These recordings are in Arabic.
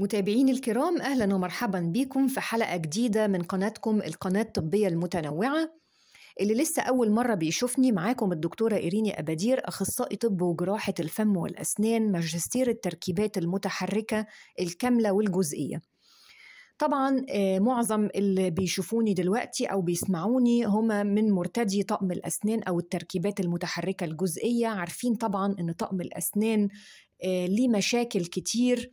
متابعين الكرام أهلا ومرحبا بكم في حلقة جديدة من قناتكم القناة الطبية المتنوعة اللي لسه أول مرة بيشوفني معاكم الدكتورة إيريني أبادير أخصائي طب وجراحة الفم والأسنان ماجستير التركيبات المتحركة الكاملة والجزئية طبعا آه، معظم اللي بيشوفوني دلوقتي او بيسمعوني هما من مرتدي طقم الاسنان او التركيبات المتحركه الجزئيه عارفين طبعا ان طقم الاسنان آه، ليه مشاكل كتير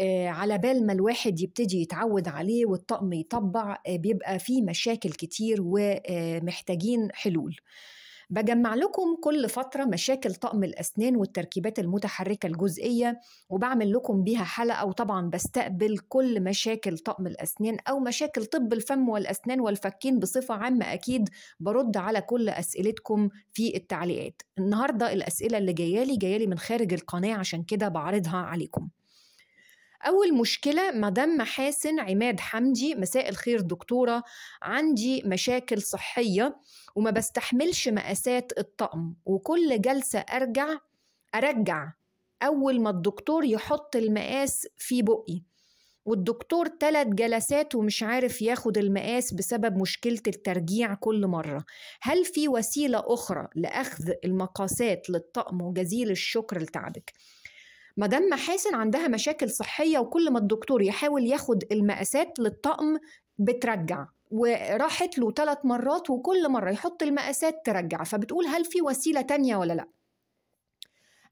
آه، على بال ما الواحد يبتدي يتعود عليه والطقم يطبع آه، بيبقى فيه مشاكل كتير ومحتاجين آه، حلول بجمع لكم كل فترة مشاكل طقم الأسنان والتركيبات المتحركة الجزئية وبعمل لكم بيها حلقة وطبعا بستقبل كل مشاكل طقم الأسنان أو مشاكل طب الفم والأسنان والفكين بصفة عامة أكيد برد على كل أسئلتكم في التعليقات النهاردة الأسئلة اللي جايالي جايالي من خارج القناة عشان كده بعرضها عليكم أول مشكلة مدام محاسن عماد حمدي مساء الخير دكتورة عندي مشاكل صحية وما بستحملش مقاسات الطقم وكل جلسة أرجع أرجع أول ما الدكتور يحط المقاس في بقي والدكتور ثلاث جلسات ومش عارف ياخد المقاس بسبب مشكلة الترجيع كل مرة هل في وسيلة أخرى لأخذ المقاسات للطقم وجزيل الشكر لتعبك؟ مدام محاسن عندها مشاكل صحية وكل ما الدكتور يحاول ياخد المقاسات للطقم بترجع وراحت له ثلاث مرات وكل مرة يحط المقاسات ترجع فبتقول هل في وسيلة تانية ولا لأ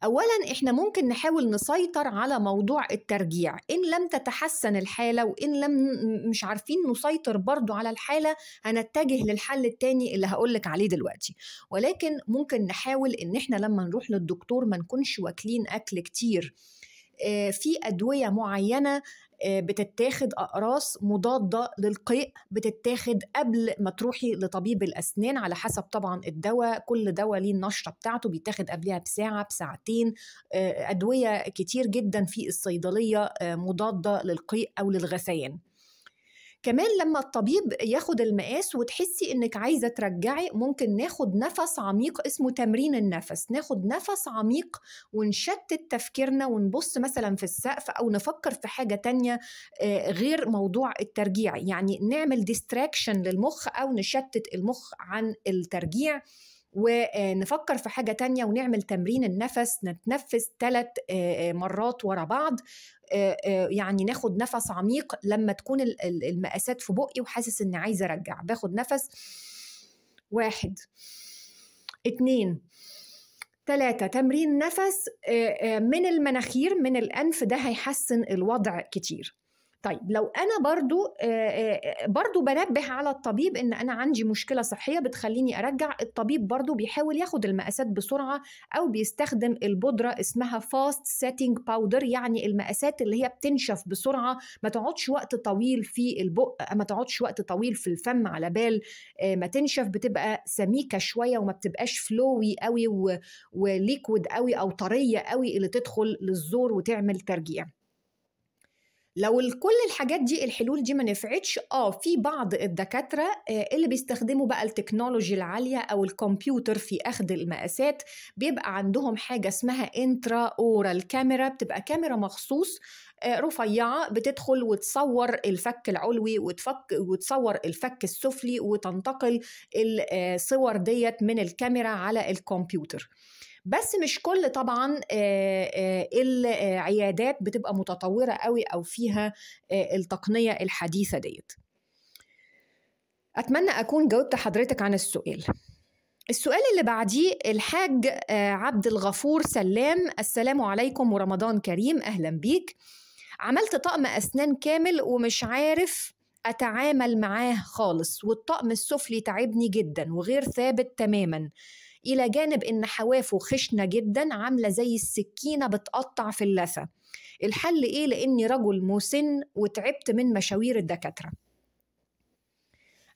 اولا احنا ممكن نحاول نسيطر على موضوع الترجيع ان لم تتحسن الحاله وان لم مش عارفين نسيطر برضو على الحاله هنتجه للحل التاني اللي هقولك عليه دلوقتي ولكن ممكن نحاول ان احنا لما نروح للدكتور ما نكونش واكلين اكل كتير آه، في ادويه معينه آه، بتتاخد اقراص مضاده للقيء بتتاخد قبل ما تروحي لطبيب الاسنان على حسب طبعا الدواء كل دواء ليه النشره بتاعته بيتاخد قبلها بساعه بساعتين آه، ادويه كتير جدا في الصيدليه آه، مضاده للقيء او للغثيان كمان لما الطبيب ياخد المقاس وتحسي انك عايزه ترجعي ممكن ناخد نفس عميق اسمه تمرين النفس ناخد نفس عميق ونشتت تفكيرنا ونبص مثلا في السقف او نفكر في حاجه تانية آه، غير موضوع الترجيع يعني نعمل ديستراكشن للمخ او نشتت المخ عن الترجيع ونفكر في حاجة تانية ونعمل تمرين النفس نتنفس ثلاث مرات ورا بعض يعني ناخد نفس عميق لما تكون المقاسات في بقي وحاسس اني عايزة ارجع باخد نفس واحد اتنين تلاتة تمرين نفس من المناخير من الأنف ده هيحسن الوضع كتير طيب لو انا برضو برضو بنبه على الطبيب ان انا عندي مشكله صحيه بتخليني ارجع الطبيب برضو بيحاول ياخد المقاسات بسرعه او بيستخدم البودره اسمها فاست سيتنج باودر يعني المقاسات اللي هي بتنشف بسرعه ما تقعدش وقت طويل في البق ما تقعدش وقت طويل في الفم على بال ما تنشف بتبقى سميكه شويه وما بتبقاش فلوي قوي وليكويد قوي او طريه قوي اللي تدخل للزور وتعمل ترجيع لو كل الحاجات دي الحلول دي ما نفعتش اه في بعض الدكاتره آه، اللي بيستخدموا بقى التكنولوجي العاليه او الكمبيوتر في اخذ المقاسات بيبقى عندهم حاجه اسمها انترا اورال كاميرا بتبقى كاميرا مخصوص آه، رفيعه بتدخل وتصور الفك العلوي وتفك وتصور الفك السفلي وتنتقل الصور آه، ديت من الكاميرا على الكمبيوتر بس مش كل طبعا العيادات بتبقى متطوره قوي او فيها التقنيه الحديثه ديت اتمنى اكون جاوبت حضرتك عن السؤال السؤال اللي بعديه الحاج عبد الغفور سلام السلام عليكم ورمضان كريم اهلا بيك عملت طقم اسنان كامل ومش عارف اتعامل معاه خالص والطقم السفلي تعبني جدا وغير ثابت تماما إلى جانب إن حوافه خشنة جدا عاملة زي السكينة بتقطع في اللثة الحل إيه لأني رجل مسن وتعبت من مشاوير الدكاترة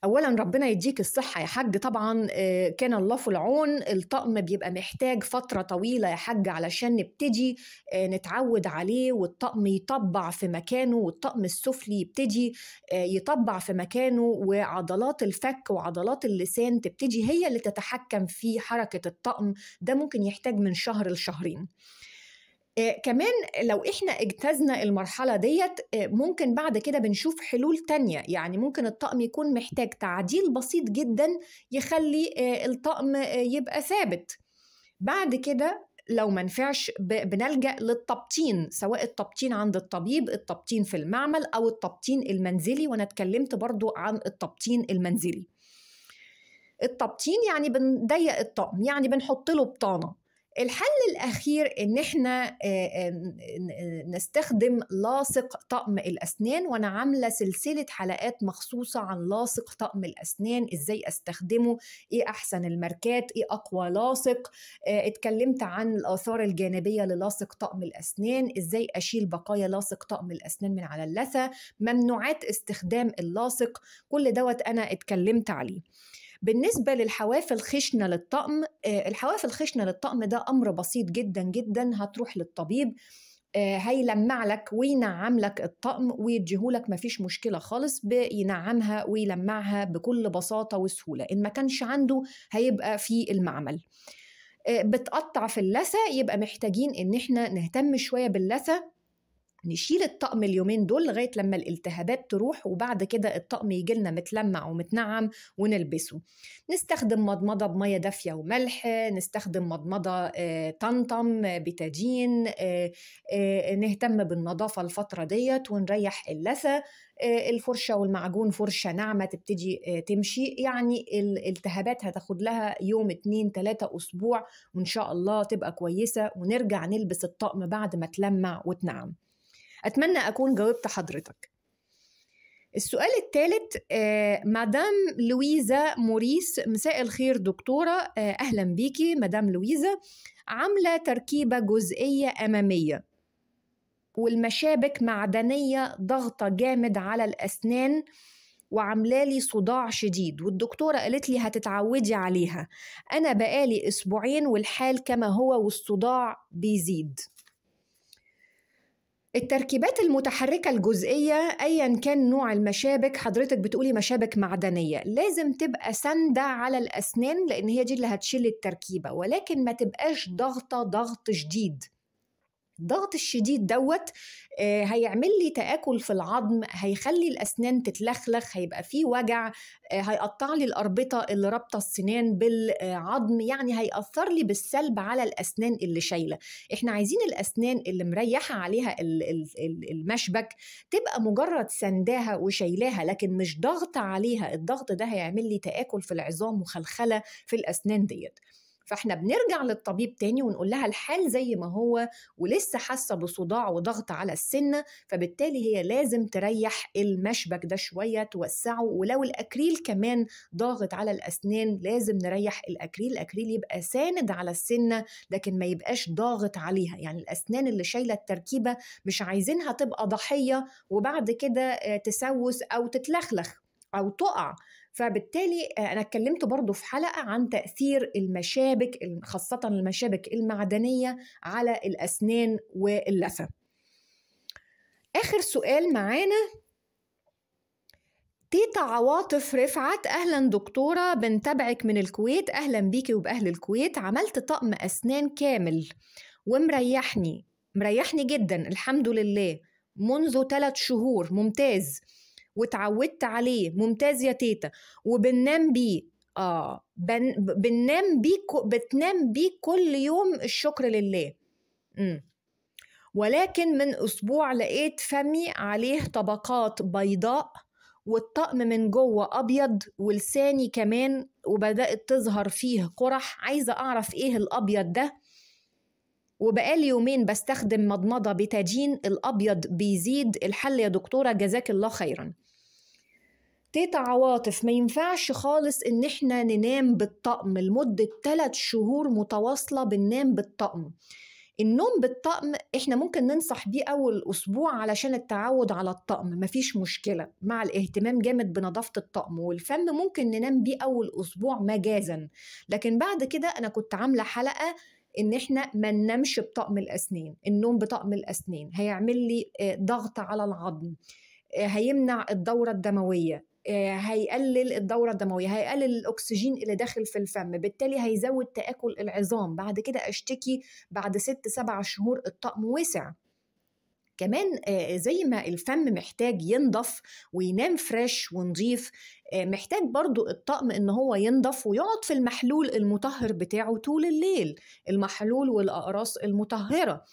اولا ربنا يديك الصحه يا حاج طبعا آه، كان الله في العون الطقم بيبقى محتاج فتره طويله يا حاج علشان نبتدي آه، نتعود عليه والطقم يطبع في مكانه والطقم السفلي يبتدي آه، يطبع في مكانه وعضلات الفك وعضلات اللسان تبتدي هي اللي تتحكم في حركه الطقم ده ممكن يحتاج من شهر لشهرين آه، كمان لو احنا اجتزنا المرحله ديت آه، ممكن بعد كده بنشوف حلول تانية يعني ممكن الطقم يكون محتاج تعديل بسيط جدا يخلي آه، الطقم يبقى ثابت بعد كده لو ما نفعش بنلجا للتبطين سواء التبطين عند الطبيب التبطين في المعمل او التبطين المنزلي وانا اتكلمت برضو عن التبطين المنزلي التبطين يعني بنضيق الطقم يعني بنحط له بطانه الحل الأخير إن إحنا آه، آه، نستخدم لاصق طقم الأسنان وأنا عاملة سلسلة حلقات مخصوصة عن لاصق طقم الأسنان إزاي أستخدمه إيه أحسن الماركات إيه أقوى لاصق آه، اتكلمت عن الآثار الجانبية للاصق طقم الأسنان إزاي أشيل بقايا لاصق طقم الأسنان من على اللثة ممنوعات استخدام اللاصق كل دوت أنا اتكلمت عليه بالنسبة للحواف الخشنة للطقم آه، الحواف الخشنة للطقم ده أمر بسيط جدا جدا هتروح للطبيب آه، هيلمع لك وينعم لك الطقم ويديهولك مفيش مشكله خالص بينعمها ويلمعها بكل بساطه وسهوله ان ما كانش عنده هيبقى في المعمل آه، بتقطع في اللثه يبقى محتاجين ان احنا نهتم شويه باللثه نشيل الطقم اليومين دول لغايه لما الالتهابات تروح وبعد كده الطقم يجي لنا متلمع ومتنعم ونلبسه نستخدم مضمضه بميه دافيه وملح نستخدم مضمضه آه، طنطم بتاجين آه، آه، نهتم بالنظافه الفتره ديت ونريح اللثه الفرشه والمعجون فرشه ناعمه تبتدي تمشي يعني الالتهابات هتاخد لها يوم اتنين تلاته اسبوع وان شاء الله تبقى كويسه ونرجع نلبس الطقم بعد ما تلمع وتنعم أتمنى أكون جاوبت حضرتك السؤال الثالث آه، مدام لويزا موريس مساء الخير دكتورة آه، أهلا بيكي مدام لويزا عاملة تركيبة جزئية أمامية والمشابك معدنية ضغطة جامد على الأسنان لي صداع شديد والدكتورة قالت لي هتتعودي عليها أنا بقالي أسبوعين والحال كما هو والصداع بيزيد التركيبات المتحركة الجزئية أيا كان نوع المشابك حضرتك بتقولي مشابك معدنية لازم تبقى ساندة على الأسنان لأن هي دي اللي هتشيل التركيبة ولكن ما تبقاش ضغطة ضغط شديد الضغط الشديد دوت آه، هيعمل لي تآكل في العظم هيخلي الأسنان تتلخلخ هيبقى فيه وجع آه، هيقطع لي الأربطة اللي رابطة السنان بالعظم يعني هيأثر لي بالسلب على الأسنان اللي شايلة احنا عايزين الأسنان اللي مريحة عليها المشبك تبقى مجرد سنداها وشايلاها لكن مش ضغط عليها الضغط ده هيعمل لي تآكل في العظام وخلخلة في الأسنان ديت فاحنا بنرجع للطبيب تاني ونقول لها الحال زي ما هو ولسه حاسه بصداع وضغط على السنه فبالتالي هي لازم تريح المشبك ده شويه توسعه ولو الاكريل كمان ضاغط على الاسنان لازم نريح الاكريل الاكريل يبقى ساند على السنه لكن ما يبقاش ضاغط عليها يعني الاسنان اللي شايله التركيبه مش عايزينها تبقى ضحيه وبعد كده آه، تسوس او تتلخلخ أو تقع فبالتالي آه، أنا اتكلمت برضو في حلقة عن تأثير المشابك خاصة المشابك المعدنية على الأسنان واللثة آخر سؤال معانا تيتا عواطف رفعت اهلا دكتوره بنتابعك من الكويت اهلا بيكي وباهل الكويت عملت طقم اسنان كامل ومريحني مريحني جدا الحمد لله منذ ثلاث شهور ممتاز وتعودت عليه ممتاز يا تيتا وبننام بيه اه بن... بننام بيه بتنام بيه كل يوم الشكر لله امم ولكن من اسبوع لقيت فمي عليه طبقات بيضاء والطقم من جوه ابيض ولساني كمان وبدات تظهر فيه قرح عايزه اعرف ايه الابيض ده وبقالي يومين بستخدم مضمضة بتاجين الأبيض بيزيد الحل يا دكتورة جزاك الله خيرا تيتا عواطف ما ينفعش خالص ان احنا ننام بالطقم لمدة 3 شهور متواصلة بننام بالطقم النوم بالطقم احنا ممكن ننصح بيه اول اسبوع علشان التعود على الطقم مفيش مشكله مع الاهتمام جامد بنظافه الطقم والفم ممكن ننام بيه اول اسبوع مجازا لكن بعد كده انا كنت عامله حلقه ان احنا ما ننامش بطقم الاسنان النوم بطقم الاسنان هيعمل لي آه، ضغط على العظم آه، هيمنع الدوره الدمويه آه، هيقلل الدورة الدموية هيقلل الأكسجين اللي داخل في الفم بالتالي هيزود تآكل العظام بعد كده أشتكي بعد ست سبع شهور الطقم وسع كمان آه، زي ما الفم محتاج ينضف وينام فريش ونضيف آه، محتاج برضو الطقم ان هو ينضف ويقعد في المحلول المطهر بتاعه طول الليل المحلول والاقراص المطهره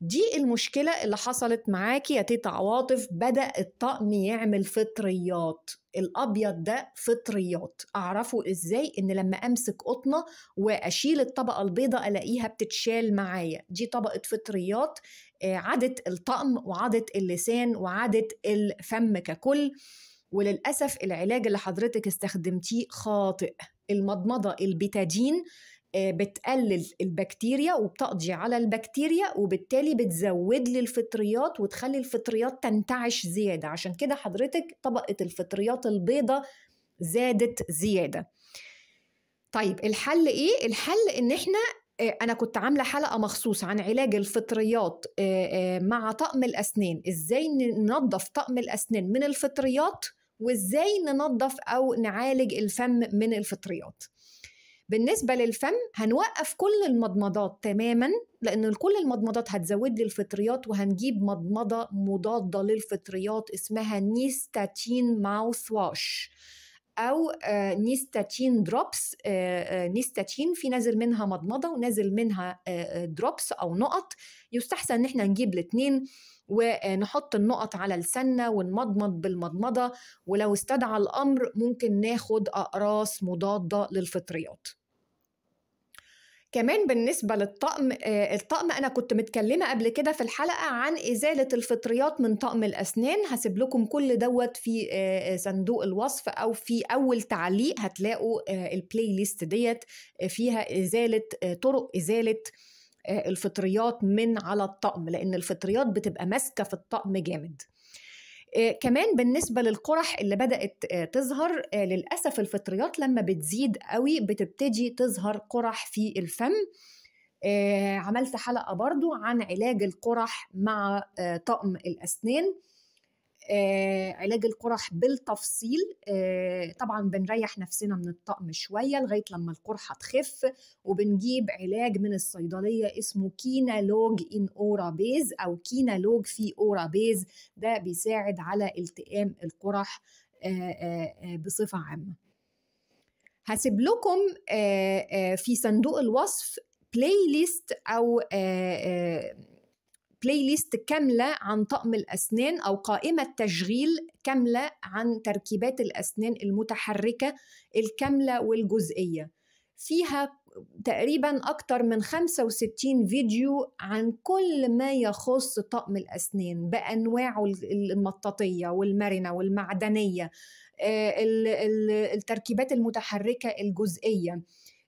دي المشكلة اللي حصلت معاكي يا تيتا عواطف بدأ الطقم يعمل فطريات الأبيض ده فطريات أعرفه إزاي إن لما أمسك قطنة وأشيل الطبقة البيضة ألاقيها بتتشال معايا دي طبقة فطريات آه، عاده الطقم وعاده اللسان وعاده الفم ككل وللاسف العلاج اللي حضرتك استخدمتيه خاطئ المضمضه البيتادين آه، بتقلل البكتيريا وبتقضي على البكتيريا وبالتالي بتزود لي الفطريات وتخلي الفطريات تنتعش زياده عشان كده حضرتك طبقه الفطريات البيضه زادت زياده طيب الحل ايه الحل ان احنا آه، انا كنت عامله حلقه مخصوص عن علاج الفطريات آه، آه، مع طقم الاسنان ازاي ننظف طقم الاسنان من الفطريات وازاي ننظف او نعالج الفم من الفطريات بالنسبه للفم هنوقف كل المضمضات تماما لان كل المضمضات هتزود لي الفطريات وهنجيب مضمضه مضاده للفطريات اسمها نيستاتين ماوث واش او آه، نيستاتين دروبس آه، آه، نيستاتين في نازل منها مضمضه ونازل منها دروبس او نقط يستحسن ان احنا نجيب الاثنين ونحط النقط على لساننا ونمضمض بالمضمضه ولو استدعى الامر ممكن ناخد اقراص مضاده للفطريات كمان بالنسبه للطقم آه، الطقم انا كنت متكلمه قبل كده في الحلقه عن ازاله الفطريات من طقم الاسنان هسيب لكم كل دوت في آه، صندوق الوصف او في اول تعليق هتلاقوا آه، البلاي ليست ديت فيها ازاله طرق ازاله الفطريات من على الطقم لان الفطريات بتبقى ماسكه في الطقم جامد آه، كمان بالنسبة للقرح اللي بدأت آه، تظهر آه، للأسف الفطريات لما بتزيد قوي بتبتدي تظهر قرح في الفم عملت حلقة برضو عن علاج القرح مع طقم الأسنان آه، علاج القرح بالتفصيل آه، طبعا بنريح نفسنا من الطقم شويه لغايه لما القرحه تخف وبنجيب علاج من الصيدليه اسمه كينا لوج ان اورا بيز او كينا لوج في اورا بيز ده بيساعد على التئام القرح آه، بصفه عامه هسيب لكم في صندوق الوصف بلاي ليست او بلاي ليست كامله عن طقم الاسنان او قائمه تشغيل كامله عن تركيبات الاسنان المتحركه الكامله والجزئيه فيها تقريبا أكتر من 65 فيديو عن كل ما يخص طقم الأسنان بأنواعه المطاطية والمرنة والمعدنية آه، التركيبات المتحركة الجزئية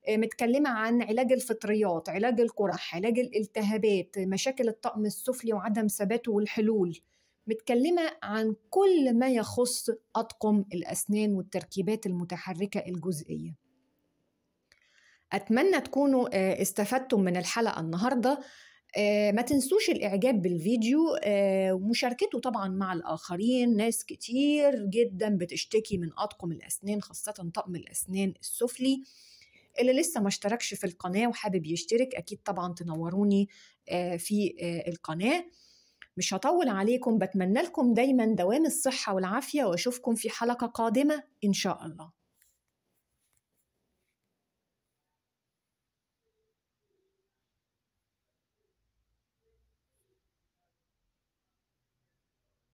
آه، متكلمة عن علاج الفطريات علاج القرح علاج الالتهابات مشاكل الطقم السفلي وعدم ثباته والحلول متكلمة عن كل ما يخص أطقم الأسنان والتركيبات المتحركة الجزئية أتمنى تكونوا آه، استفدتم من الحلقة النهاردة آه، ما تنسوش الإعجاب بالفيديو ومشاركته طبعا مع الآخرين ناس كتير جدا بتشتكي من أطقم الأسنان خاصة طقم الأسنان السفلي اللي لسه ما اشتركش في القناه وحابب يشترك اكيد طبعا تنوروني آه، في آه، القناه مش هطول عليكم بتمنى لكم دايما دوام الصحه والعافيه واشوفكم في حلقه قادمه ان شاء الله